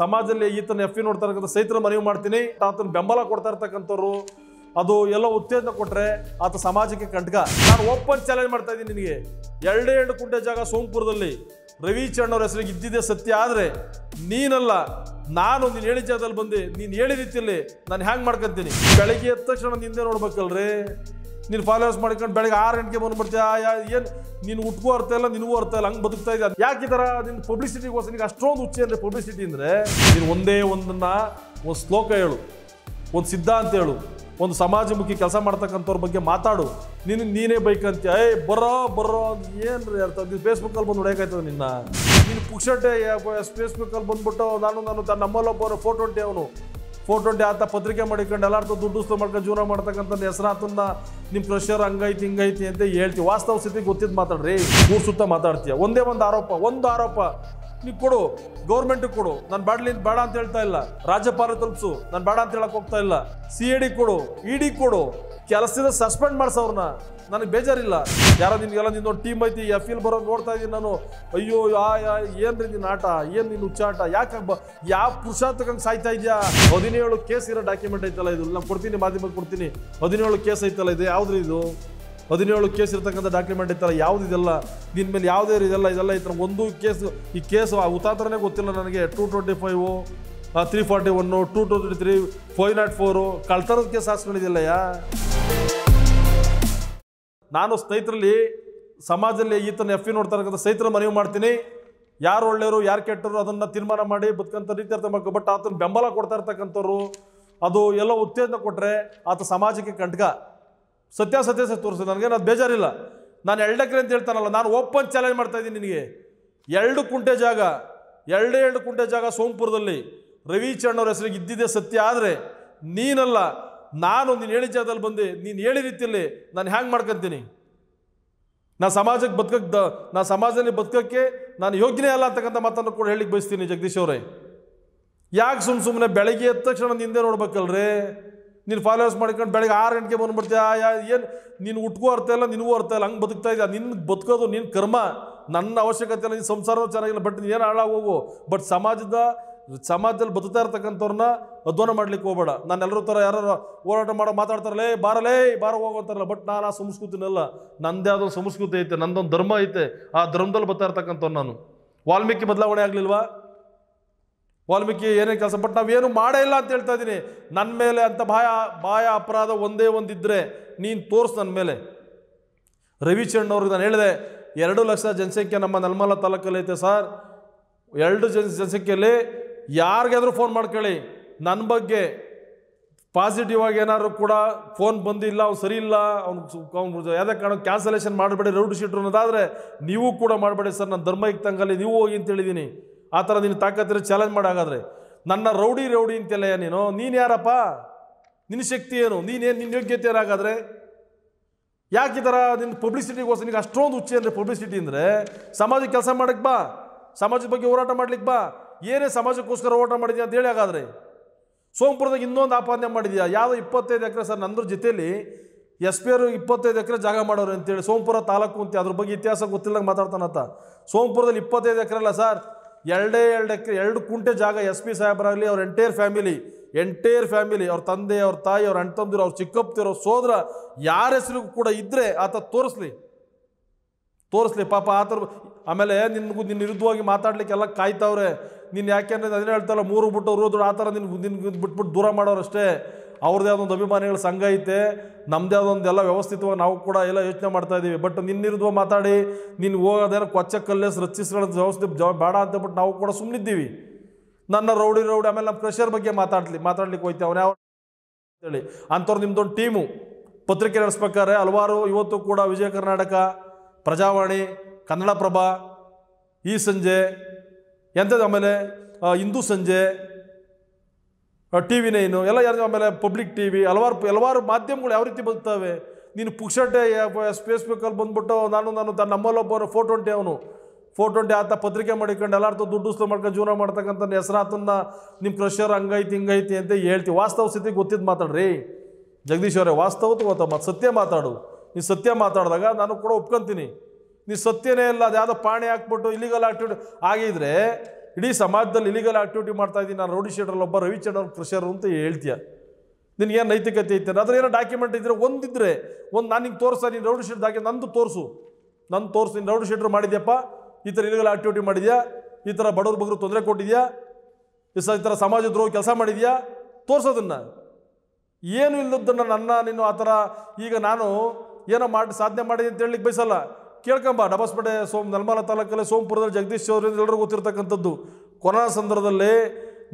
ಸಮಾಜದಲ್ಲಿ ಈತನ ಎಫ್ ನೋಡ್ತಾ ಇರ್ತಕ್ಕಂಥ ಸೈತ್ರ ಮನವಿ ಮಾಡ್ತೀನಿ ಆತನ ಬೆಂಬಲ ಕೊಡ್ತಾ ಇರ್ತಕ್ಕಂಥವ್ರು ಅದು ಎಲ್ಲ ಉತ್ತೇಜನ ಕೊಟ್ಟರೆ ಆತ ಸಮಾಜಕ್ಕೆ ಕಂಟಕ ನಾನು ಓಪನ್ ಚಾಲೆಂಜ್ ಮಾಡ್ತಾ ಇದ್ದೀನಿ ನಿನಗೆ ಎರಡೇ ಎರಡು ಕುಂಟೆ ಜಾಗ ಸೋಂಪುರದಲ್ಲಿ ರವಿ ಅವ್ರ ಹೆಸರಿಗೆ ಇದ್ದಿದ್ದೆ ಸತ್ಯ ಆದರೆ ನೀನಲ್ಲ ನಾನು ನೀನು ಹೇಳಿದ ಜಾಗದಲ್ಲಿ ಬಂದು ನೀನು ಹೇಳಿದ ನಾನು ಹ್ಯಾಂಗೆ ಮಾಡ್ಕೊತೀನಿ ಬೆಳಗ್ಗೆ ಎದ್ದ ತಕ್ಷಣ ಹಿಂದೆ ನೋಡ್ಬೇಕಲ್ರಿ ನೀನು ಫಾಲೋವರ್ಸ್ ಮಾಡ್ಕೊಂಡು ಬೆಳಗ್ಗೆ ಆರು ಗಂಟೆಗೆ ಬಂದ್ಬಿಡ್ತೀಯ ಏನು ನೀನು ಉಟ್ಕೋ ಅರ್ಥ ಇಲ್ಲ ನಿನಗೂ ಅರ್ಥ ಇಲ್ಲ ಹಂಗೆ ಬದುಕ್ತಾ ಇದ್ದ ಯಾಕೆ ನಿನ್ನ ನಿನ್ನ ಪಬ್ಲಿಸಿಟಿಗೋಸ್ಕರ ನಿನಗೆ ಅಷ್ಟೊಂದು ಹುಚ್ಚಿ ಅಂದರೆ ಪಬ್ಲಿಸಿಟಿ ಅಂದರೆ ನೀನು ಒಂದೇ ಒಂದನ್ನು ಒಂದು ಶ್ಲೋಕ ಹೇಳು ಒಂದು ಸಿದ್ಧಾಂತ ಹೇಳು ಒಂದು ಸಮಾಜಮುಖಿ ಕೆಲಸ ಮಾಡ್ತಕ್ಕಂಥವ್ರ ಬಗ್ಗೆ ಮಾತಾಡು ನಿನ್ನ ನೀನೇ ಬೈಕ್ ಅಂತ ಏಯ್ ಬರೋ ಬರೋ ಅಂತ ಏನು ರೀ ಅರ್ಥ ನೀನು ಫೇಸ್ಬುಕ್ಕಲ್ಲಿ ಬಂದು ಹೊಡೆಯಕಾಯ್ತದ ನಿನ್ನ ನೀನು ಪುಕ್ಷಟೆ ಫೇಸ್ಬುಕ್ಕಲ್ಲಿ ಬಂದ್ಬಿಟ್ಟು ನಾನು ನಾನು ನಮ್ಮಲ್ಲೊಬ್ಬರು ಫೋಟೋ ಅಂಟೆ ಅವನು ಫೋಟೋ ಆತ ಪತ್ರಿಕೆ ಮಾಡಿಕೊಂಡು ಎಲ್ಲಾರ್ದು ದುಡ್ಡು ಮಾಡ್ಕೊಂಡು ಜೀವನ ಮಾಡ್ತಕ್ಕಂಥ ಹೆಸರಾತನ್ನ ನಿಮ್ಮ ಪ್ರೆಷರ್ ಹಂಗೈತಿ ಹಿಂಗೈತಿ ಅಂತ ಹೇಳ್ತೀವಿ ವಾಸ್ತವ ಸ್ಥಿತಿ ಗೊತ್ತಿದ್ದು ಮಾತಾಡ್ರಿ ಊರು ಸುತ್ತ ಮಾತಾಡ್ತೀಯ ಒಂದೇ ಒಂದು ಆರೋಪ ಒಂದು ಆರೋಪ ನೀವು ಕೊಡು ಗೌರ್ಮೆಂಟಿಗೆ ಕೊಡು ನಾನು ಬಾಡ್ಲಿಂದ ಬೇಡ ಅಂತ ಹೇಳ್ತಾ ಇಲ್ಲ ರಾಜ್ಯಪಾಲ ತಲುಪಿಸು ನಾನು ಬೇಡ ಅಂತ ಹೇಳಕ್ಕೆ ಹೋಗ್ತಾ ಇಲ್ಲ ಸಿ ಕೊಡು ಇ e ಡಿ ಕೊಡು ಕೆಲಸದ ಸಸ್ಪೆಂಡ್ ಮಾಡಿಸೋರ್ನ ನನಗೆ ಬೇಜಾರಿಲ್ಲ ಯಾರೋ ನಿನ್ಗೆಲ್ಲ ನಿನ್ನೊಂದು ಟೀಮ್ ಐತಿ ಎಫ್ ಇಲ್ ಬರೋದು ನೋಡ್ತಾ ಇದ್ದೀನಿ ನಾನು ಅಯ್ಯೋ ಯಾ ರೀ ನಿನ್ನ ಆಟ ಏನು ನಿನ್ನ ಉಚ್ಚಾಟ ಯಾಕೆ ಬ ಯಾವ ಪುರುಷಾರ್ಥಕಂಗೆ ಸಾಯ್ತಾ ಇದೆಯಾ ಹದಿನೇಳು ಕೇಸ್ ಇರೋ ಡಾಕ್ಯುಮೆಂಟ್ ಐತಲ್ಲ ಇದು ನಾನು ಕೊಡ್ತೀನಿ ಮಾಧ್ಯಮಕ್ಕೆ ಕೊಡ್ತೀನಿ ಹದಿನೇಳು ಕೇಸ್ ಐತಲ್ಲ ಇದು ಯಾವ್ದು ಇದು ಹದಿನೇಳು ಕೇಸ್ ಇರ್ತಕ್ಕಂಥ ಡಾಕ್ಯುಮೆಂಟ್ ಐತಲ್ಲ ಯಾವ್ದು ಇದೆಲ್ಲ ನಿನ್ನ ಮೇಲೆ ಯಾವುದೇ ಇದೆಲ್ಲ ಇದೆಲ್ಲ ಐತಲ್ಲ ಒಂದು ಕೇಸ್ ಈ ಕೇಸು ಆ ಗೊತ್ತಿಲ್ಲ ನನಗೆ two twenty five three forty one two two three three five not four ಕಳ್ತರದ ಕೇಸ್ ಯಾ ನಾನು ಸ್ನೇಹಿತರಲ್ಲಿ ಸಮಾಜದಲ್ಲಿ ಈತನ ಎಫ್ ಇ ನೋಡ್ತಾ ಸ್ನೇಹಿತರ ಮನವಿ ಮಾಡ್ತೀನಿ ಯಾರು ಒಳ್ಳೆಯವರು ಯಾರು ಕೆಟ್ಟರು ಅದನ್ನು ತೀರ್ಮಾನ ಮಾಡಿ ಬದುಕಂಥ ರೀತಿ ಅರ್ಥ ಬಟ್ ಆತನ ಬೆಂಬಲ ಕೊಡ್ತಾ ಇರ್ತಕ್ಕಂಥವ್ರು ಅದು ಎಲ್ಲ ಉತ್ತೇಜನ ಕೊಟ್ಟರೆ ಆತ ಸಮಾಜಕ್ಕೆ ಕಂಟಕ ಸತ್ಯ ತೋರಿಸಿದೆ ನನಗೇನು ಅದು ಬೇಜಾರಿಲ್ಲ ನಾನು ಎಳ್ಡಕ್ರೆ ಅಂತ ಹೇಳ್ತಾನಲ್ಲ ನಾನು ಓಪನ್ ಚಾಲೆಂಜ್ ಮಾಡ್ತಾ ಇದ್ದೀನಿ ನಿನಗೆ ಎರಡು ಕುಂಟೆ ಜಾಗ ಎರಡೇ ಎರಡು ಕುಂಟೆ ಜಾಗ ಸೋಮಪುರದಲ್ಲಿ ರವಿಚರಣ್ ಅವ್ರ ಹೆಸರಿಗೆ ಇದ್ದಿದ್ದೇ ಸತ್ಯ ಆದರೆ ನೀನಲ್ಲ ನಾನು ನೀನು ಹೇಳಿದ ಜಾಗದಲ್ಲಿ ಬಂದೆ ನೀನು ಹೇಳಿ ರೀತಿಯಲ್ಲಿ ನಾನು ಹ್ಯಾಂಗೆ ಮಾಡ್ಕೊತೀನಿ ನಾ ಸಮಾಜಕ್ಕೆ ಬದುಕಕ್ಕೆ ದ ನಾ ಸಮಾಜದಲ್ಲಿ ಬದುಕೋಕ್ಕೆ ನಾನು ಯೋಗ್ಯನೇ ಅಲ್ಲ ಅಂತಕ್ಕಂಥ ಮಾತನ್ನು ಕೂಡ ಹೇಳಿಕ್ಕೆ ಬಯಸ್ತೀನಿ ಜಗದೀಶ್ ಅವರೇ ಯಾಕೆ ಸುಮ್ಮ ಸುಮ್ಮನೆ ಬೆಳಗ್ಗೆ ಎದ್ದ ತಕ್ಷಣ ನಿಂದೆ ನೋಡ್ಬೇಕಲ್ರಿ ನೀನು ಫಾಲೋವರ್ಸ್ ಮಾಡ್ಕೊಂಡು ಬೆಳಗ್ಗೆ ಆರು ಗಂಟೆಗೆ ಬಂದ್ಬಿಡ್ತೀಯ ಯಾ ಏನು ನೀನು ಹುಟ್ಕೋ ಅರ್ಥ ಇಲ್ಲ ನಿನಗೂ ಅರ್ಥ ಇಲ್ಲ ಹಂಗೆ ಬದುಕ್ತಾ ಇದೆಯಾ ನಿನ್ನ ಬದುಕೋದು ನಿನ್ನ ಕರ್ಮ ನನ್ನ ಅವಶ್ಯಕತೆ ಇಲ್ಲ ನಿನ್ನ ಸಂಸಾರವೂ ಚೆನ್ನಾಗಿಲ್ಲ ಬಟ್ ನೀನು ಏನು ಹಾಳಾಗೋಗು ಬಟ್ ಸಮಾಜದ ಸಮಾಜದಲ್ಲಿ ಬದುಕ್ತಾ ಇರ್ತಕ್ಕಂಥವ್ರನ್ನ ಅಧ್ವಾನ ಮಾಡ್ಲಿಕ್ಕೆ ಹೋಗ್ಬೇಡ ನಾನು ಎಲ್ಲರೂ ಥರ ಯಾರು ಹೋರಾಟ ಮಾಡೋ ಮಾತಾಡ್ತಾರಲ್ಲೇ ಬಾರಲೇ ಬಾರ ಹೋಗೋಂತಾರಲ್ಲ ಬಟ್ ನಾನು ಆ ಸಂಸ್ಕೃತಿನಲ್ಲ ನಂದೇ ಅದೊಂದು ಸಂಸ್ಕೃತಿ ಐತೆ ನಂದೊಂದು ಧರ್ಮ ಐತೆ ಆ ಧರ್ಮದಲ್ಲಿ ಬರ್ತಾ ಇರ್ತಕ್ಕಂಥವ್ರು ನಾನು ವಾಲ್ಮೀಕಿ ಬದಲಾವಣೆ ಆಗಲಿಲ್ವಾ ವಾಲ್ಮೀಕಿ ಏನೇ ಕೆಲಸ ಬಟ್ ನಾವೇನು ಮಾಡೇ ಇಲ್ಲ ಅಂತ ಹೇಳ್ತಾ ಇದ್ದೀನಿ ನನ್ನ ಮೇಲೆ ಅಂತ ಬಾಯ ಬಾಯ ಅಪರಾಧ ಒಂದೇ ಒಂದಿದ್ದರೆ ನೀನು ತೋರಿಸು ನನ್ನ ಮೇಲೆ ರವಿಚರಣ್ ಅವ್ರಿಗೆ ನಾನು ಹೇಳಿದೆ ಎರಡು ಲಕ್ಷ ಜನಸಂಖ್ಯೆ ನಮ್ಮ ನಲ್ಮಲ ತಾಲೂಕಲ್ಲಿ ಐತೆ ಸರ್ ಎರಡು ಜನ ಜನಸಂಖ್ಯೆಯಲ್ಲಿ ಯಾರಿಗಾದರೂ ಫೋನ್ ಮಾಡ್ಕೊಳ್ಳಿ ನನ್ನ ಬಗ್ಗೆ ಪಾಸಿಟಿವ್ ಆಗಿ ಏನಾದರೂ ಕೂಡ ಫೋನ್ ಬಂದಿಲ್ಲ ಅವ್ನು ಸರಿ ಇಲ್ಲ ಅವ್ನು ಯಾವುದೇ ಕಾರಣಕ್ಕೆ ಕ್ಯಾನ್ಸಲೇಷನ್ ಮಾಡಬೇಡಿ ರೌಡ್ ಶೀಟ್ರು ಅನ್ನೋದಾದರೆ ನೀವು ಕೂಡ ಮಾಡಬೇಡಿ ಸರ್ ನನ್ನ ಧರ್ಮ ತಂಗಲ್ಲಿ ನೀವು ಹೋಗಿ ಅಂತ ಹೇಳಿದ್ದೀನಿ ಆ ಥರ ನೀನು ತಾಕತ್ತಿರ ಚಾಲೆಂಜ್ ಹಾಗಾದರೆ ನನ್ನ ರೌಡಿ ರೌಡಿ ಅಂತೆಲ್ಲ ನೀನು ನೀನು ಯಾರಪ್ಪ ನಿನ್ನ ಶಕ್ತಿ ಏನು ನೀನೇನು ನಿನ್ನ ಯೋಗ್ಯತೆ ಏನಾಗಾದರೆ ಯಾಕೆ ಈ ಥರ ನಿನ್ನ ಪಬ್ಲಿಸಿಟಿಗೋಸ್ಕರ ನಿನಗೆ ಅಷ್ಟೊಂದು ಹುಚ್ಚಿ ಅಂದರೆ ಪಬ್ಲಿಸಿಟಿ ಅಂದರೆ ಸಮಾಜಕ್ಕೆ ಕೆಲಸ ಮಾಡಕ್ಕೆ ಬಾ ಸಮಾಜದ ಬಗ್ಗೆ ಹೋರಾಟ ಮಾಡ್ಲಿಕ್ಕೆ ಬಾ ಏನೇ ಸಮಾಜಕ್ಕೋಸ್ಕರ ಓಟ ಮಾಡಿದ್ಯಾ ಅಂತ ಹೇಳಿ ಹಾಗಾದ್ರೆ ಸೋಮಪುರದಾಗ ಇನ್ನೊಂದು ಆಪಾದನೆ ಮಾಡಿದ್ಯಾ ಯಾವುದೋ ಇಪ್ಪತ್ತೈದು ಎಕರೆ ಸರ್ ನಂದ್ರ ಜೊತೆಯಲ್ಲಿ ಎಸ್ ಪಿ ಅವರು ಇಪ್ಪತ್ತೈದು ಎಕರೆ ಜಾಗ ಮಾಡೋರು ಅಂತೇಳಿ ಸೋಮಪುರ ತಾಲೂಕು ಅಂತ ಅದ್ರ ಬಗ್ಗೆ ಇತಿಹಾಸ ಗೊತ್ತಿಲ್ಲ ಮಾತಾಡ್ತಾನಂತ ಸೋಮಪುರದಲ್ಲಿ ಇಪ್ಪತ್ತೈದು ಎಕರೆ ಅಲ್ಲ ಸರ್ ಎರಡೇ ಎರಡು ಎಕರೆ ಎರಡು ಕುಂಟೆ ಜಾಗ ಎಸ್ ಪಿ ಸಾಹೇಬರಾಗಲಿ ಅವ್ರ ಎಂಟೈರ್ ಫ್ಯಾಮಿಲಿ ಎಂಟೈರ್ ಫ್ಯಾಮಿಲಿ ಅವ್ರ ತಂದೆ ಅವ್ರ ತಾಯಿ ಅವ್ರ ಅಣ್ತಂದಿರು ಅವ್ರ ಚಿಕ್ಕಪ್ಪತಿರು ಅವ್ರ ಸೋದರ ಯಾರ ಹೆಸರಿಗೂ ಕೂಡ ಇದ್ದರೆ ಆತ ತೋರಿಸ್ಲಿ ತೋರಿಸ್ಲಿ ಪಾಪ ಆ ಥರ ಆಮೇಲೆ ನಿನ್ಗೂ ನಿನ್ನ ವಿರುದ್ಧವಾಗಿ ಮಾತಾಡ್ಲಿಕ್ಕೆಲ್ಲ ಕಾಯ್ತಾವ್ರೆ ನೀನು ಯಾಕೆಂದರೆ ಅದನ್ನೇ ಹೇಳ್ತಲ್ಲ ಮೂರು ಬಿಟ್ಟು ಊರು ಆ ಥರ ನಿನ್ನ ನಿನ್ನ ಬಿಟ್ಬಿಟ್ಟು ದೂರ ಮಾಡೋರಷ್ಟೇ ಅವ್ರದ್ದೇ ಆದೊಂದು ಅಭಿಮಾನಿಗಳ ಸಂಘ ಐತೆ ನಮ್ಮದೇ ಆದೊಂದು ಎಲ್ಲ ವ್ಯವಸ್ಥಿತವಾಗಿ ನಾವು ಕೂಡ ಎಲ್ಲ ಯೋಚನೆ ಮಾಡ್ತಾ ಇದ್ದೀವಿ ಬಟ್ ನಿನ್ನಿರಿದ್ವ ಮಾತಾಡಿ ನೀನು ಹೋಗೋದೇನೋ ಕೊಚ್ಚ ಕಲ್ಲೇಸ್ ರಚಿಸ್ಕೊಳ್ಳೋದು ವ್ಯವಸ್ಥೆ ಜ ಬೇಡ ಬಿಟ್ಟು ನಾವು ಕೂಡ ಸುಮ್ಮನಿದ್ದೀವಿ ನನ್ನ ರೌಡಿ ರೌಡಿ ಆಮೇಲೆ ನಮ್ಮ ಪ್ರೆಷರ್ ಬಗ್ಗೆ ಮಾತಾಡ್ಲಿ ಮಾತಾಡ್ಲಿಕ್ಕೆ ಹೋಯ್ತೆ ಅವನೇ ಯಾವ ಅಂತೇಳಿ ಅಂಥವ್ರು ನಿಮ್ಮದೊಂದು ಟೀಮು ಪತ್ರಿಕೆ ನಡೆಸ್ಬೇಕಾದ್ರೆ ಹಲವಾರು ಇವತ್ತು ಕೂಡ ವಿಜಯ ಕರ್ನಾಟಕ ಪ್ರಜಾವಾಣಿ ಕನ್ನಡಪ್ರಭ ಈ ಸಂಜೆ ಎಂಥದ್ದು ಆಮೇಲೆ ಹಿಂದೂ ಸಂಜೆ ಟಿ ವಿ ನೈನು ಎಲ್ಲ ಯಾರು ಆಮೇಲೆ ಪಬ್ಲಿಕ್ ಟಿ ವಿ ಹಲವಾರು ಹಲವಾರು ಮಾಧ್ಯಮಗಳು ಯಾವ ರೀತಿ ಬರ್ತವೆ ನೀನು ಪುಕ್ಷಟೆ ಫೇಸ್ಬುಕ್ಕಲ್ಲಿ ಬಂದ್ಬಿಟ್ಟು ನಾನು ನಾನು ತನ್ನ ನಮ್ಮಲ್ಲೊಬ್ಬರು ಫೋರ್ ಟ್ವೆಂಟಿ ಅವನು ಫೋರ್ ಟ್ವೆಂಟಿ ಆತ ಪತ್ರಿಕೆ ಮಾಡಿಕೊಂಡು ಎಲ್ಲಾರ್ದು ದುಡ್ಡು ಉಸ್ತು ಮಾಡ್ಕೊಂಡು ಜೀವನ ಮಾಡ್ತಕ್ಕಂಥ ಹೆಸರಾತನ್ನ ನಿಮ್ಮ ಪ್ರೆಷರ್ ಹಂಗೈತಿ ಹಿಂಗೈತಿ ಅಂತ ಹೇಳ್ತೀವಿ ವಾಸ್ತವ ಸ್ಥಿತಿ ಗೊತ್ತಿದ್ದು ಮಾತಾಡ್ರಿ ಜಗದೀಶ್ ಅವರೇ ವಾಸ್ತವ ತಗೋತ ಸತ್ಯ ಮಾತಾಡು ನೀನು ಸತ್ಯ ಮಾತಾಡಿದಾಗ ನಾನು ಕೂಡ ಒಪ್ಕೊಂತೀನಿ ನೀ ಸತ್ಯನೇ ಇಲ್ಲ ಅದು ಯಾವುದೋ ಪಾಣಿ ಹಾಕ್ಬಿಟ್ಟು ಇಲಿಗಲ್ ಆಕ್ಟಿವಿಟಿ ಆಗಿದ್ರೆ ಇಡೀ ಸಮಾಜದಲ್ಲಿ ಇಲಿಗಲ್ ಆಕ್ಟಿವಿಟಿ ಮಾಡ್ತಾ ಇದ್ದೀನಿ ನಾನು ರೌಡಿ ಶೀಟ್ರಲ್ಲಿ ಒಬ್ಬ ರವಿಚಂದ್ರ ಕೃಷಿಯರು ಅಂತ ಹೇಳ್ತೀಯ ನಿನಗೇನು ನೈತಿಕತೆ ಐತೆ ಅದ್ರ ಏನೋ ಡಾಕ್ಯುಮೆಂಟ್ ಇದ್ದರೆ ಒಂದಿದ್ರೆ ಒಂದು ನಾನು ನಿಂಗೆ ತೋರಿಸ ನೀನು ರೌಡಿ ಶೀಟ್ದಾಗೆ ನಂದು ತೋರಿಸು ನಂದು ತೋರಿಸು ನೀನು ರೌಡಿ ಶೀಟ್ರ್ ಮಾಡಿದ್ಯಪ್ಪ ಈ ಥರ ಇಲಿಗಲ್ ಆಕ್ಟಿವಿಟಿ ಮಾಡಿದ್ಯಾ ಈ ಥರ ಬಡವ್ರ ಬಗ್ಗರು ತೊಂದರೆ ಕೊಟ್ಟಿದ್ಯಾ ಈ ಈ ಥರ ಸಮಾಜ ಕೆಲಸ ಮಾಡಿದ್ಯಾ ತೋರಿಸೋದನ್ನು ಏನು ಇಲ್ಲದನ್ನು ನನ್ನ ನೀನು ಆ ಥರ ಈಗ ನಾನು ಏನೋ ಮಾಡಿ ಸಾಧನೆ ಮಾಡಿದೆ ಅಂತ ಹೇಳಲಿಕ್ಕೆ ಬಯಸಲ್ಲ ಕೇಳ್ಕೊಂಬ ಡಬಸ್ಪೇಟೆ ಸೋಮ್ ನಲ್ಮಲ ತಾಲೂಕಲ್ಲಿ ಸೋಮಪುರದಲ್ಲಿ ಜಗದೀಶ್ ಚೌಧರಿ ಎಲ್ಲರಿಗೂ ಗೊತ್ತಿರತಕ್ಕಂಥದ್ದು ಕೊರೋನಾ ಸಂದರ್ಭದಲ್ಲಿ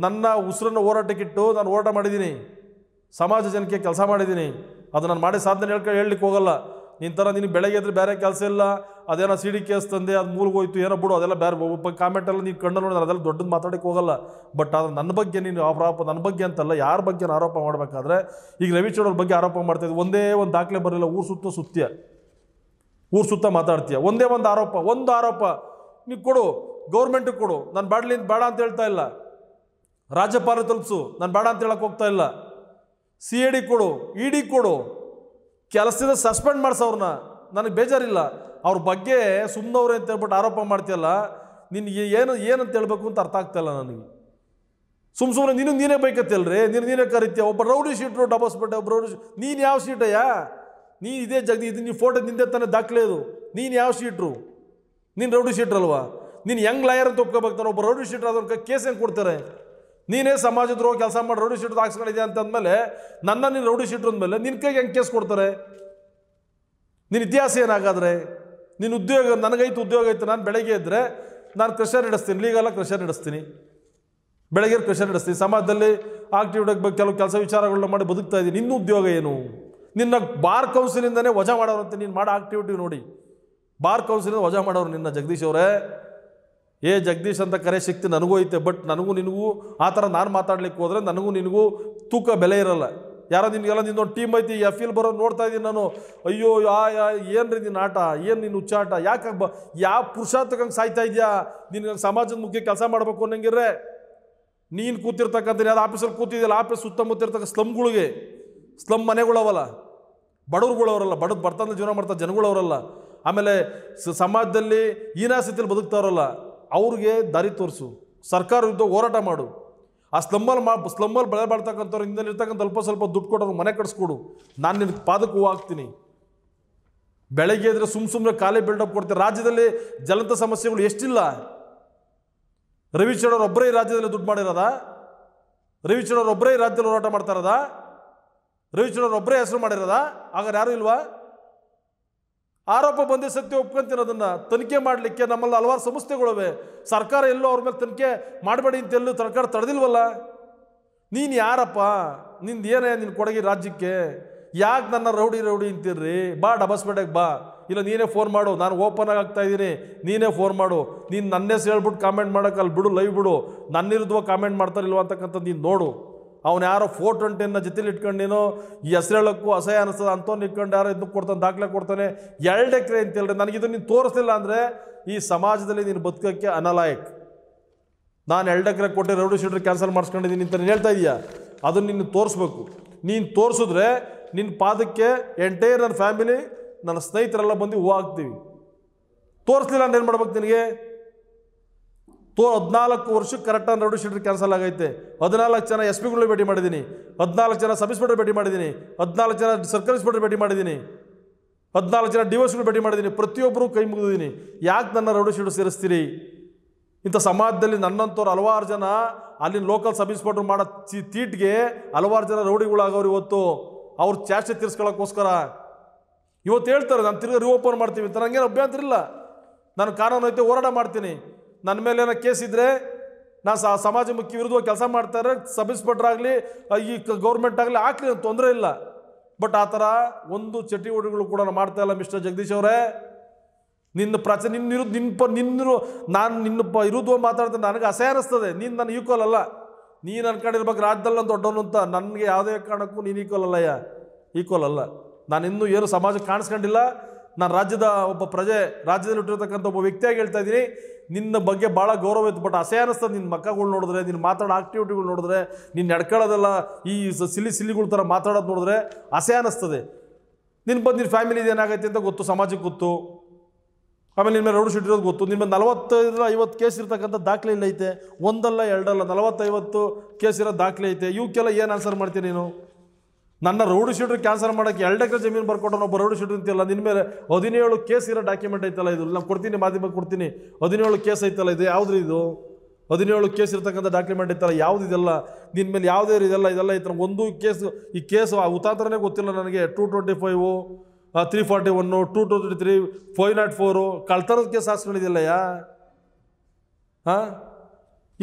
ನನ್ನ ಉಸಿರನ್ನು ಹೋರಾಟಕ್ಕಿಟ್ಟು ನಾನು ಹೋರಾಟ ಮಾಡಿದ್ದೀನಿ ಸಮಾಜ ಜನಕ್ಕೆ ಕೆಲಸ ಮಾಡಿದ್ದೀನಿ ಅದು ನಾನು ಮಾಡಿ ಸಾಧನೆ ಹೇಳ್ಕೊಂಡು ಹೇಳಲಿಕ್ಕೆ ಹೋಗಲ್ಲ ನಿನ್ನ ಥರ ನಿನ್ನ ಬೆಳಗ್ಗೆ ಎದ್ರೆ ಬೇರೆ ಕೆಲಸ ಇಲ್ಲ ಅದೇನೋ ಸಿ ಡಿ ಕೇಸ್ ತಂದೆ ಅದು ಮೂಲಗೋಯ್ತು ಏನೋ ಬಿಡು ಅದೆಲ್ಲ ಬೇರೆ ಒಬ್ಬ ಕಾಮೆಂಟಲ್ಲಿ ನೀವು ಕಣ್ಣಲ್ಲಿ ನೋಡಿದ್ರೆ ಅದೆಲ್ಲ ದೊಡ್ಡದು ಮಾತಾಡಕ್ಕೆ ಹೋಗಲ್ಲ ಬಟ್ ಅದು ನನ್ನ ಬಗ್ಗೆ ನೀನು ಆರೋಪ ನನ್ನ ಬಗ್ಗೆ ಅಂತಲ್ಲ ಯಾರ ಬಗ್ಗೆ ಆರೋಪ ಮಾಡಬೇಕಾದ್ರೆ ಈಗ ರವಿಚೌಡ್ ಬಗ್ಗೆ ಆರೋಪ ಮಾಡ್ತಾಯಿದ್ದೆ ಒಂದೇ ಒಂದು ದಾಖಲೆ ಬರಲಿಲ್ಲ ಊರು ಸುತ್ತ ಸುತ್ತ ಊರು ಸುತ್ತ ಮಾತಾಡ್ತೀಯ ಒಂದೇ ಒಂದು ಆರೋಪ ಒಂದು ಆರೋಪ ನೀವು ಕೊಡು ಗೌರ್ಮೆಂಟಿಗೆ ಕೊಡು ನಾನು ಬಾಡ್ಲಿಂದ ಬೇಡ ಅಂತ ಹೇಳ್ತಾ ಇಲ್ಲ ರಾಜ್ಯಪಾಲ ತಲುಪಿಸು ನಾನು ಬೇಡ ಅಂತ ಹೇಳಕ್ಕೆ ಹೋಗ್ತಾ ಇಲ್ಲ ಸಿ ಎ ಡಿ ಕೊಡು ಇ e ಡಿ ಕೊಡು ಕೆಲಸದ ಸಸ್ಪೆಂಡ್ ಅವ್ರನ್ನ ನನಗೆ ಬೇಜಾರಿಲ್ಲ ಅವ್ರ ಬಗ್ಗೆ ಸುಮ್ಮನವ್ರೆ ಅಂತ ಹೇಳ್ಬಿಟ್ಟು ಆರೋಪ ಮಾಡ್ತೀಯಲ್ಲ ನಿನಗೆ ಏನು ಏನಂತ ಹೇಳ್ಬೇಕು ಅಂತ ಅರ್ಥ ಇಲ್ಲ ನನಗೆ ಸುಮ್ಮ ಸುಮ್ಮನೆ ನೀನು ನೀನೇ ಬೈಕತ್ತಲ್ರಿ ನೀನು ನೀನೇ ಕರಿತೀಯ ಒಬ್ಬ ರೌಡಿ ಶೀಟ್ರು ಡಬಸ್ ಒಬ್ಬ ರೌಡಿ ನೀನು ಯಾವ ಶೀಟಯ್ಯ ನೀನು ಇದೇ ಜಗದಿ ಇದು ನೀವು ಫೋಟೋ ನಿಂದೆ ತಾನೇ ದಾಖಲೆ ಅದು ನೀನು ಯಾವ ಶೀಟ್ರು ನೀನು ರೌಡಿ ಶೀಟ್ರಲ್ವಾ ನೀನು ಹೆಂಗೆ ಲಾಯರ್ ಅಂತ ಒಪ್ಕೋಬೇಕಾರೆ ಒಬ್ಬ ರೌಡಿ ಶೀಟ್ರ್ ಅದ್ರ ಕೇಸ್ ಹೆಂಗೆ ಕೊಡ್ತಾರೆ ನೀನೇ ಸಮಾಜದ್ರೋಗ ಕೆಲಸ ಮಾಡಿ ರೌಡಿ ಶೀಟ್ರ್ ಹಾಕ್ಸ್ಕೊಂಡಿದ್ಯಾ ಅಂತ ಅಂದಮೇಲೆ ನನ್ನ ನೀನು ರೌಡಿ ಶೀಟ್ರ್ ಅಂದಮೇಲೆ ನಿನ್ನ ಕೈಗೆ ಹೆಂಗೆ ಕೇಸ್ ಕೊಡ್ತಾರೆ ನಿನ್ನ ಇತಿಹಾಸ ಏನಾಗಾದ್ರೆ ನಿನ್ನ ಉದ್ಯೋಗ ನನಗೈತು ಉದ್ಯೋಗ ಆಯಿತು ನಾನು ಬೆಳಗ್ಗೆ ಇದ್ದರೆ ನಾನು ಕ್ರೆಷರ್ ನಡೆಸ್ತೀನಿ ಲೀಗಲ್ಲ ಕ್ರೆಷರ್ ನಡೆಸ್ತೀನಿ ಬೆಳಗ್ಗೆ ಕ್ರೆಷರ್ ನಡೆಸ್ತೀನಿ ಸಮಾಜದಲ್ಲಿ ಆಕ್ಟಿವ್ ಬಗ್ಗೆ ಕೆಲವು ಕೆಲಸ ವಿಚಾರಗಳನ್ನ ಮಾಡಿ ಬದುಕ್ತಾ ಇದ್ದೀನಿ ನಿನ್ನ ಉದ್ಯೋಗ ಏನು ನಿನ್ನ ಬಾರ್ ಕೌನ್ಸಿಲಿಂದನೇ ವಜಾ ಅಂತ ನೀನು ಮಾಡೋ ಆಕ್ಟಿವಿಟಿ ನೋಡಿ ಬಾರ್ ಕೌನ್ಸಿಲಿಂದ ವಜಾ ಮಾಡೋರು ನಿನ್ನ ಜಗದೀಶ್ ಅವರೇ ಏ ಜಗದೀಶ್ ಅಂತ ಕರೆ ಶಕ್ತಿ ನನಗೂ ಐತೆ ಬಟ್ ನನಗೂ ನಿನಗೂ ಆ ಥರ ನಾನು ಮಾತಾಡ್ಲಿಕ್ಕೆ ಹೋದರೆ ನನಗೂ ನಿನಗೂ ತೂಕ ಬೆಲೆ ಇರೋಲ್ಲ ಯಾರೋ ನಿನಗೆಲ್ಲ ನಿನ್ನೊಂದು ಟೀಮ್ ಐತಿ ಎಫ್ ಎಲ್ ಬರೋ ನೋಡ್ತಾ ಇದ್ದೀನಿ ನಾನು ಅಯ್ಯೋ ಯಾ ಯಾ ಏನು ರೀ ನಿನ್ನ ಆಟ ಏನು ನಿನ್ನ ಉಚ್ಚಾಟ ಯಾಕೆ ಬ ಯಾವ ಪುರುಷಾರ್ಥಕಂಗೆ ಸಾಯ್ತಾ ಇದೆಯಾ ನಿನಗೆ ಸಮಾಜದ ಮುಖ್ಯ ಕೆಲಸ ಮಾಡಬೇಕು ಅನ್ನಂಗಿರ್ರೆ ನೀನು ಕೂತಿರ್ತಕ್ಕಂಥ ಅದು ಆಫೀಸಲ್ಲಿ ಕೂತಿದ್ದಿಲ್ಲ ಆಫೀಸ್ ಸುತ್ತಮುತ್ತ ಇರ್ತಕ್ಕ ಸ್ಲಮ್ಗಳಿಗೆ ಸ್ಲಮ್ ಮನೆಗಳವಲ್ಲ ಬಡವ್ರುಗಳವರಲ್ಲ ಬಡ ಬರ್ತಂದ್ರೆ ಜೀವನ ಮಾಡ್ತಾರೆ ಜನಗಳವರಲ್ಲ ಆಮೇಲೆ ಸಮಾಜದಲ್ಲಿ ಈನಾ ಸ್ಥಿತಿಯಲ್ಲಿ ಬದುಕ್ತಾರಲ್ಲ ಅವ್ರಿಗೆ ದಾರಿ ತೋರಿಸು ಸರ್ಕಾರ ಯುದ್ಧ ಹೋರಾಟ ಮಾಡು ಆ ಸ್ಲಮ್ಮಲ್ಲಿ ಮಾ ಸ್ಲಮ್ಮಲ್ಲಿ ಬೆಳೆ ಹಿಂದೆ ಇರ್ತಕ್ಕಂಥ ಅಲ್ಪ ಸ್ವಲ್ಪ ದುಡ್ಡು ಕೊಡೋರು ಮನೆ ಕಟ್ಸ್ಕೊಡು ನಾನು ನಿನ್ನ ಪಾದಕ್ಕೆ ಹೂವು ಹಾಕ್ತೀನಿ ಬೆಳಗ್ಗೆ ಇದ್ರೆ ಸುಮ್ಮ ಸುಮ್ಮನೆ ಖಾಲಿ ಬಿಲ್ಡಪ್ ಕೊಡ್ತಾರೆ ರಾಜ್ಯದಲ್ಲಿ ಜಲಂತ ಸಮಸ್ಯೆಗಳು ಎಷ್ಟಿಲ್ಲ ರವಿಚಂದ್ರ ಒಬ್ಬರೇ ರಾಜ್ಯದಲ್ಲಿ ದುಡ್ಡು ಮಾಡಿರೋದಾ ರವಿಚಂದ್ರ ಒಬ್ಬರೇ ರಾಜ್ಯದಲ್ಲಿ ಹೋರಾಟ ಮಾಡ್ತಾ ಒಬ್ಬರೇ ಹೆಸರು ಮಾಡಿರೋದ ಹಾಗಾದ್ರೆ ಯಾರು ಇಲ್ವಾ ಆರೋಪ ಬಂದಿ ಸತ್ಯ ಒಪ್ಕೊಂತಿರೋದನ್ನು ತನಿಖೆ ಮಾಡಲಿಕ್ಕೆ ನಮ್ಮಲ್ಲಿ ಹಲವಾರು ಸಂಸ್ಥೆಗಳಿವೆ ಸರ್ಕಾರ ಎಲ್ಲೋ ಅವ್ರ ಮೇಲೆ ತನಿಖೆ ಮಾಡಬೇಡಿ ಅಂತ ಎಲ್ಲೂ ಸರ್ಕಾರ ತಡೆದಿಲ್ವಲ್ಲ ನೀನು ಯಾರಪ್ಪ ನಿಂದು ಏನೇ ನಿನ್ನ ಕೊಡಗಿ ರಾಜ್ಯಕ್ಕೆ ಯಾಕೆ ನನ್ನ ರೌಡಿ ರೌಡಿ ಅಂತೀರ್ರಿ ಬಾ ಡಬಸ್ಪೇಟೆಗೆ ಬಾ ಇಲ್ಲ ನೀನೇ ಫೋನ್ ಮಾಡು ನಾನು ಓಪನ್ ಆಗಿ ಆಗ್ತಾ ಇದ್ದೀನಿ ನೀನೇ ಫೋನ್ ಮಾಡು ನೀನು ನನ್ನೇ ಹೇಳ್ಬಿಟ್ಟು ಕಾಮೆಂಟ್ ಮಾಡೋಕೆ ಅಲ್ಲಿ ಬಿಡು ಲೈವ್ ಬಿಡು ನನ್ನಿರಿದ್ವ ಕಾಮೆಂಟ್ ಮಾಡ್ತಾರಿಲ್ವ ಅಂತಕ್ಕಂಥದ್ದು ನೀನು ನೋಡು ಅವನು ಯಾರೋ ಫೋರ್ ಟ್ವೆಂಟಿನ ಜೊತೆಲಿ ಇಟ್ಕೊಂಡೇನೋ ಈ ಹೆಸರೇಳಕ್ಕೂ ಅಸಹ್ಯ ಅನಿಸ್ತದೆ ಅಂತವ್ನು ಇಟ್ಕೊಂಡು ಯಾರೋ ಇದಕ್ಕೆ ಕೊಡ್ತಾನೆ ದಾಖಲೆ ಕೊಡ್ತಾನೆ ಎರಡು ಎಕರೆ ಅಂತೇಳ್ರಿ ನನಗೆ ಇದನ್ನು ನೀನು ತೋರಿಸಲಿಲ್ಲ ಅಂದರೆ ಈ ಸಮಾಜದಲ್ಲಿ ನೀನು ಬದುಕೋಕ್ಕೆ ಅನಲಾಯಕ್ ನಾನು ಎರಡು ಎಕರೆ ಕೊಟ್ಟೆ ರೌಡಿ ಶೀಟ್ರ್ ಕ್ಯಾನ್ಸಲ್ ಮಾಡಿಸ್ಕೊಂಡಿದ್ದೀನಿ ಅಂತ ನೀನು ಹೇಳ್ತಾ ಇದೀಯಾ ಅದನ್ನು ನೀನು ತೋರಿಸ್ಬೇಕು ನೀನು ತೋರಿಸಿದ್ರೆ ನಿನ್ನ ಪಾದಕ್ಕೆ ಎಂಟೈರ್ ನನ್ನ ಫ್ಯಾಮಿಲಿ ನನ್ನ ಸ್ನೇಹಿತರೆಲ್ಲ ಬಂದು ಹೂವು ಹಾಕ್ತೀವಿ ತೋರಿಸ್ಲಿಲ್ಲ ಅಂದ್ರೆ ಏನು ಮಾಡ್ಬೇಕು ನಿನಗೆ ತೋ ಹದಿನಾಲ್ಕು ವರ್ಷಕ್ಕೆ ಕರೆಕ್ಟಾಗಿ ರೌಡಿ ಶೀಟ್ರ್ ಕ್ಯಾನ್ಸಲ್ ಆಗೈತೆ ಹದಿನಾಲ್ಕು ಜನ ಎಸ್ ಪಿಗಳು ಭೇಟಿ ಮಾಡಿದ್ದೀನಿ ಹದಿನಾಲ್ಕು ಜನ ಸಬ್ ಇನ್ಸ್ಪೆಕ್ಟರ್ ಭೇಟಿ ಮಾಡಿದ್ದೀನಿ ಹದಿನಾಲ್ಕು ಜನ ಸರ್ಕಲ್ ಇನ್ಸ್ಪೆಕ್ಟರ್ ಭೇಟಿ ಮಾಡಿದ್ದೀನಿ ಹದಿನಾಲ್ಕು ಜನ ಡಿ ಭೇಟಿ ಮಾಡಿದ್ದೀನಿ ಪ್ರತಿಯೊಬ್ಬರು ಕೈ ಮುಗಿದಿದ್ದೀನಿ ಯಾಕೆ ನನ್ನ ರೌಡಿ ಶೀಟ್ ಸೇರಿಸ್ತೀರಿ ಇಂಥ ಸಮಾಜದಲ್ಲಿ ನನ್ನಂಥವ್ರು ಹಲವಾರು ಜನ ಅಲ್ಲಿನ ಲೋಕಲ್ ಸಬ್ ಇನ್ಸ್ಪೆಕ್ಟರ್ ಮಾಡೋ ಚಿ ತೀಟ್ಗೆ ಹಲವಾರು ಜನ ರೌಡಿಗಳಾಗವ್ರು ಇವತ್ತು ಅವ್ರ ಚಾಷ್ಟೆ ತೀರಿಸ್ಕೊಳ್ಳೋಕ್ಕೋಸ್ಕರ ಇವತ್ತು ಹೇಳ್ತಾರೆ ನಾನು ತಿರ್ಗಿ ರಿಓಪನ್ ಮಾಡ್ತೀವಿ ಅಂತ ನನಗೇನು ಅಭ್ಯಂತರ ಇಲ್ಲ ನಾನು ಕಾನೂನು ಐತೆ ಹೋರಾಟ ಮಾಡ್ತೀನಿ ನನ್ನ ಮೇಲೇನೋ ಕೇಸ್ ಇದ್ದರೆ ನಾನು ಸಮಾಜ ಮುಖ್ಯ ವಿರುದ್ಧವಾಗಿ ಕೆಲಸ ಮಾಡ್ತಾರೆ ಸಬ್ ಇನ್ಸ್ಪೆಕ್ಟ್ರಾಗಲಿ ಈ ಗೌರ್ಮೆಂಟ್ ಆಗಲಿ ಹಾಕ್ಲಿ ಅಂತ ತೊಂದರೆ ಇಲ್ಲ ಬಟ್ ಆ ಥರ ಒಂದು ಚಟುವಟಿಕೆಗಳು ಕೂಡ ಮಾಡ್ತಾ ಇಲ್ಲ ಮಿಸ್ಟರ್ ಜಗದೀಶ್ ಅವರೇ ನಿನ್ನ ಪ್ರಚ ನಿನ್ನ ವಿರುದ್ಧ ನಿನ್ನ ಪ ನಿನ್ನೂ ನಾನು ನಿನ್ನ ಪ ವಿರುದ್ಧ ಮಾತಾಡ್ತೀನಿ ನನಗೆ ಅಸಹ್ಯ ಅನ್ನಿಸ್ತದೆ ನೀನು ನನ್ನ ಈಕ್ವಲ್ ಅಲ್ಲ ನೀನು ಅನ್ಕೊಂಡಿರ್ಬೇಕು ರಾಜ್ಯದಲ್ಲಿ ದೊಡ್ಡವನು ಅಂತ ನನಗೆ ಯಾವುದೇ ಕಾರಣಕ್ಕೂ ನೀನು ಈಕ್ವಲ್ ಅಲ್ಲಯ್ಯ ಈಕ್ವಲ್ ಅಲ್ಲ ನಾನು ಇನ್ನೂ ಏನು ಸಮಾಜಕ್ಕೆ ಕಾಣಿಸ್ಕೊಂಡಿಲ್ಲ ನಾನು ರಾಜ್ಯದ ಒಬ್ಬ ಪ್ರಜೆ ರಾಜ್ಯದಲ್ಲಿ ಹುಟ್ಟಿರ್ತಕ್ಕಂಥ ಒಬ್ಬ ವ್ಯಕ್ತಿಯಾಗಿ ಹೇಳ್ತಾ ಇದ್ದೀನಿ ನಿನ್ನ ಬಗ್ಗೆ ಭಾಳ ಗೌರವ ಇತ್ತು ಬಟ್ ಅಸೆ ಅನಿಸ್ತದೆ ನಿನ್ನ ಮಕ್ಕಳು ನೋಡಿದ್ರೆ ನಿನ್ನ ಮಾತಾಡೋ ಆಕ್ಟಿವಿಟಿಗಳು ನೋಡಿದ್ರೆ ನಿನ್ನ ನಡ್ಕೊಳ್ಳೋದೆಲ್ಲ ಈ ಸಿಲಿ ಸಿಲಿಗಳ ಥರ ಮಾತಾಡೋದು ನೋಡಿದ್ರೆ ಅಸೆ ಅನ್ನಿಸ್ತದೆ ನಿನ್ನ ಬಂದು ನಿನ್ನ ಫ್ಯಾಮಿಲಿದು ಏನಾಗೈತೆ ಅಂತ ಗೊತ್ತು ಸಮಾಜಕ್ಕೆ ಗೊತ್ತು ಆಮೇಲೆ ನಿನ್ನ ರೋಡ್ ಶೀಟ್ ಇರೋದು ಗೊತ್ತು ನಿಮ್ಮ ನಲವತ್ತೈದರ ಐವತ್ತು ಕೇಸ್ ಇರ್ತಕ್ಕಂಥ ದಾಖಲೆ ಇಲ್ಲ ಐತೆ ಒಂದಲ್ಲ ಎರಡಲ್ಲ ನಲವತ್ತೈವತ್ತು ಕೇಸ್ ಇರೋ ದಾಖಲೆ ಐತೆ ಇವಕ್ಕೆಲ್ಲ ಏನು ಆನ್ಸರ್ ಮಾಡ್ತೀನಿ ನೀನು ನನ್ನ ರೋಡ್ ಶೀಟ್ರ್ ಕ್ಯಾನ್ಸಲ್ ಮಾಡೋಕ್ಕೆ ಎರಡು ಎಕರೆ ಜಮೀನು ಬರ್ಕೊಟ್ಟು ಒಬ್ಬ ರೋಡ್ ಶೀಡ್ರ್ ಅಂತಿಲ್ಲ ನಿನ್ನ ಮೇಲೆ ಹದಿನೇಳು ಕೇಸ್ ಇರೋ ಡಾಕ್ಯುಮೆಂಟ್ ಐತಲ್ಲ ಇದು ನಾನು ಕೊಡ್ತೀನಿ ಮಾಧ್ಯಮಕ್ಕೆ ಕೊಡ್ತೀನಿ ಹದಿನೇಳು ಕೇಸ್ ಐತಲ್ಲ ಇದು ಯಾವುದು ಇದು ಹದಿನೇಳು ಕೇಸ್ ಇರ್ತಕ್ಕಂಥ ಡಾಕ್ಯುಮೆಂಟ್ ಐತಲ್ಲ ಯಾವುದು ಇದೆಲ್ಲ ನಿನ್ನ ಮೇಲೆ ಯಾವುದೇ ಇದೆಲ್ಲ ಇದೆಲ್ಲ ಐತೆ ಒಂದು ಕೇಸ್ ಈ ಕೇಸು ಆ ಉತಾತರನೇ ಗೊತ್ತಿಲ್ಲ ನನಗೆ two twenty five three forty one two two three three five not four ಕಳ್ತರದ ಕೇಸ್ ಹಾಸ್ಕೊಂಡಿದ್ದಿಲ್ಲಯ್ಯ ಹಾಂ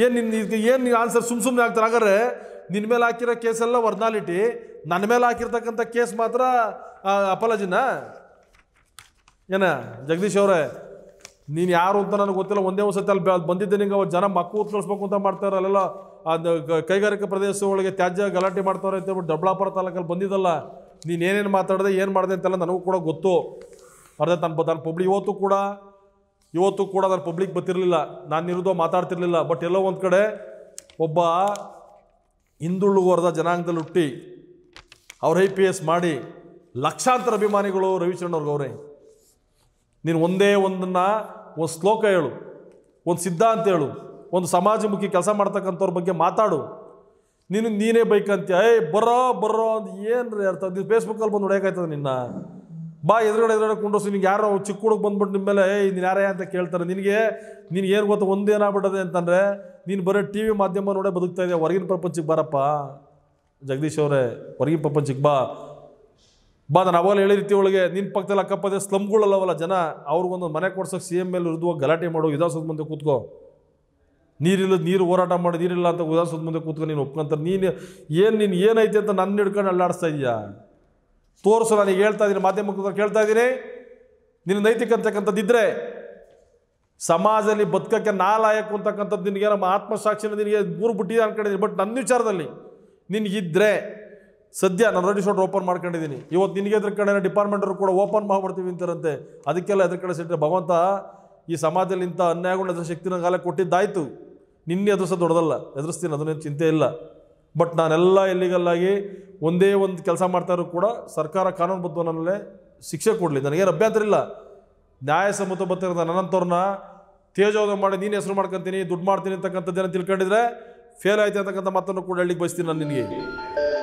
ಏನು ನಿನ್ನ ಇದಕ್ಕೆ ಏನು ಆನ್ಸರ್ ಸುಮ್ಮ ಸುಮ್ಮನೆ ಆಗ್ತಾರೆ ಹಾಗಾದ್ರೆ ನಿನ್ನ ಮೇಲೆ ಹಾಕಿರೋ ಕೇಸೆಲ್ಲ ವರ್ನಾಲಿಟಿ ನನ್ನ ಮೇಲೆ ಹಾಕಿರ್ತಕ್ಕಂಥ ಕೇಸ್ ಮಾತ್ರ ಅಪಾಲಜಿನಾ ಏನ ಜಗದೀಶ್ ಅವರೇ ನೀನು ಯಾರು ಅಂತ ನನಗೆ ಗೊತ್ತಿಲ್ಲ ಒಂದೇ ಒಂದು ಸತಿ ಅಲ್ಲಿ ಬಂದಿದ್ದೆ ನಿಂಗೆ ಅವ್ರು ಜನ ಮಕ್ಕಳು ಉತ್ಕಳಿಸ್ಬೇಕು ಅಂತ ಮಾಡ್ತಾರೆ ಅಲ್ಲೆಲ್ಲ ಅದು ಕೈಗಾರಿಕಾ ಪ್ರದೇಶ ಒಳಗೆ ತ್ಯಾಜ್ಯ ಗಲಾಟೆ ಮಾಡ್ತಾರೆ ಅಂತ ಹೇಳ್ಬಿಟ್ಟು ದೊಡ್ಡಬಳ್ಳಾಪುರ ತಾಲೂಕಲ್ಲಿ ಬಂದಿದ್ದಲ್ಲ ನೀನು ಏನೇನು ಮಾತಾಡಿದೆ ಏನು ಮಾಡಿದೆ ಅಂತೆಲ್ಲ ನನಗೂ ಕೂಡ ಗೊತ್ತು ಅರ್ಧ ತನ್ನ ತನ್ನ ಪಬ್ಲಿಕ್ ಇವತ್ತು ಕೂಡ ಇವತ್ತು ಕೂಡ ನನ್ನ ಪಬ್ಲಿಕ್ ಬತ್ತಿರಲಿಲ್ಲ ನಾನು ಇರೋದು ಮಾತಾಡ್ತಿರ್ಲಿಲ್ಲ ಬಟ್ ಎಲ್ಲೋ ಒಂದು ಕಡೆ ಒಬ್ಬ ಹಿಂದುಳಿದ ಜನಾಂಗದಲ್ಲಿ ಹುಟ್ಟಿ ಅವ್ರ ಐ ಪಿ ಎಸ್ ಮಾಡಿ ಲಕ್ಷಾಂತರ ಅಭಿಮಾನಿಗಳು ರವಿಚರಣ್ ಅವ್ರಿಗೆ ಅವರೇ ನೀನು ಒಂದೇ ಒಂದನ್ನು ಒಂದು ಶ್ಲೋಕ ಹೇಳು ಒಂದು ಸಿದ್ಧಾಂತ ಹೇಳು ಒಂದು ಸಮಾಜಮುಖಿ ಕೆಲಸ ಮಾಡ್ತಕ್ಕಂಥವ್ರ ಬಗ್ಗೆ ಮಾತಾಡು ನೀನು ನೀನೇ ಬೈಕ್ ಅಂತ ಏಯ್ ಬರೋ ಬರೋ ಅಂತ ಏನು ರೀ ಅರ್ಥ ನೀವು ಫೇಸ್ಬುಕ್ಕಲ್ಲಿ ಬಂದು ಹೊಡೆಯೋಕಾಯ್ತದೆ ನಿನ್ನ ಬಾ ಎದುರುಗಡೆ ಎದುರುಗಡೆ ಕುಂಡೋಸಿ ನಿನ್ಗೆ ಯಾರೋ ಚಿಕ್ಕ ಹುಡುಗ ಬಂದ್ಬಿಟ್ಟು ನಿಮ್ಮ ಮೇಲೆ ಏಯ್ ನೀನು ಯಾರೇ ಅಂತ ಕೇಳ್ತಾರೆ ನಿನಗೆ ನೀನು ಏನು ಗೊತ್ತು ಒಂದೇನಾಗ್ಬಿಟ್ಟದೆ ಅಂತಂದರೆ ನೀನು ಬರೀ ಟಿ ವಿ ಮಾಧ್ಯಮ ನೋಡೇ ಬದುಕ್ತಾ ಇದೆಯಾ ಹೊರಗಿನ ಪ್ರಪಂಚಕ್ಕೆ ಬರಪ್ಪ ಜಗದೀಶ್ ಅವರೇ ಹೊರಗಿ ಚಿಕ್ಕ ಬಾ ಬಾ ನಾನು ಅವಾಗ ಹೇಳಿದ ರೀತಿ ಒಳಗೆ ನಿನ್ನ ಪಕ್ಕದಲ್ಲಿ ಅಕ್ಕಪ್ಪದೆ ಸ್ಲಮ್ಗಳಲ್ಲವಲ್ಲ ಜನ ಅವ್ರಿಗೊಂದು ಮನೆ ಕೊಡ್ಸೋಕೆ ಸಿ ಎಮ್ ಎಲ್ ಹೃದವಾಗಿ ಗಲಾಟೆ ಮಾಡೋ ವಿಧಾನಸೌಧ ಮುಂದೆ ಕೂತ್ಕೋ ನೀರಿಲ್ಲ ನೀರು ಹೋರಾಟ ಮಾಡಿ ನೀರಿಲ್ಲ ಅಂತ ವಿಧಾನಸೌಧ ಮುಂದೆ ಕೂತ್ಕೊಂಡು ನೀನು ಒಪ್ಕೊಂತಾರೆ ನೀನು ಏನು ನೀನು ಏನೈತೆ ಅಂತ ನನ್ನ ಹಿಡ್ಕೊಂಡು ಅಲ್ಲಾಡಿಸ್ತಾ ಇದೆಯಾ ತೋರಿಸು ನನಗೆ ಹೇಳ್ತಾ ಇದ್ದೀನಿ ಮಾಧ್ಯಮಕ್ಕೆ ಕೇಳ್ತಾ ಇದ್ದೀನಿ ನಿನ್ನ ನೈತಿಕ ಇದ್ರೆ ಸಮಾಜದಲ್ಲಿ ಬದುಕೋಕ್ಕೆ ನಾಲಾಯಕು ಅಂತಕ್ಕಂಥದ್ದು ನಿನಗೆ ನಮ್ಮ ಆತ್ಮಸಾಕ್ಷಿನ ನಿನಗೆ ಮೂರು ಬಿಟ್ಟಿದೆ ಅನ್ಕೊಂಡಿದ್ದೀನಿ ಬಟ್ ನನ್ನ ವಿಚಾರದಲ್ಲಿ ನಿನಗಿದ್ರೆ ಸದ್ಯ ನಾನು ರೆಡಿ ಶೋಟ್ ಓಪನ್ ಮಾಡ್ಕೊಂಡಿದ್ದೀನಿ ಇವತ್ತು ನಿನಗೆ ಎದ್ರ ಕಡೆ ಡಿಪಾರ್ಟ್ಮೆಂಟರು ಕೂಡ ಓಪನ್ ಮಾಡ್ಬಿಡ್ತೀವಿ ಅಂತಾರಂತೆ ಅದಕ್ಕೆಲ್ಲ ಎದ್ರ ಕಡೆ ಸಿಟ್ಟರೆ ಭಗವಂತ ಈ ಸಮಾಜದಲ್ಲಿ ಇಂಥ ಅನ್ಯಾಯಗಳು ಎದುರು ಶಕ್ತಿನ ಕಾಲ ಕೊಟ್ಟಿದ್ದಾಯ್ತು ನಿನ್ನೆ ಸಹ ದೊಡ್ಡದಲ್ಲ ಎದುರಿಸ್ತೀನಿ ಅದನ್ನೇನು ಚಿಂತೆ ಇಲ್ಲ ಬಟ್ ನಾನೆಲ್ಲ ಎಲ್ಲಿಗಲ್ಲಾಗಿ ಒಂದೇ ಒಂದು ಕೆಲಸ ಮಾಡ್ತಾಯಿದ್ರು ಕೂಡ ಸರ್ಕಾರ ಕಾನೂನುಬದ್ಧ ನನ್ನಲ್ಲೇ ಶಿಕ್ಷೆ ಕೊಡಲಿ ನನಗೇನು ಅಭ್ಯಂತರ ಇಲ್ಲ ನ್ಯಾಯ ಸಮ್ಮತ ನನ್ನಂಥವ್ರನ್ನ ತೇಜೋದ ಮಾಡಿ ನೀನು ಹೆಸರು ಮಾಡ್ಕೊತೀನಿ ದುಡ್ಡು ಮಾಡ್ತೀನಿ ಅಂತಕ್ಕಂಥದ್ದೇನ ತಿಳ್ಕೊಂಡಿದ್ರೆ ಫೇಲ್ ಆಯ್ತು ಅಂತಕ್ಕಂಥ ಮತ್ತನ್ನು ಕೂಡ ಹೇಳಿಕ್ಕೆ ಬಯಸ್ತೀನಿ ನಾನು ನಿನಗೆ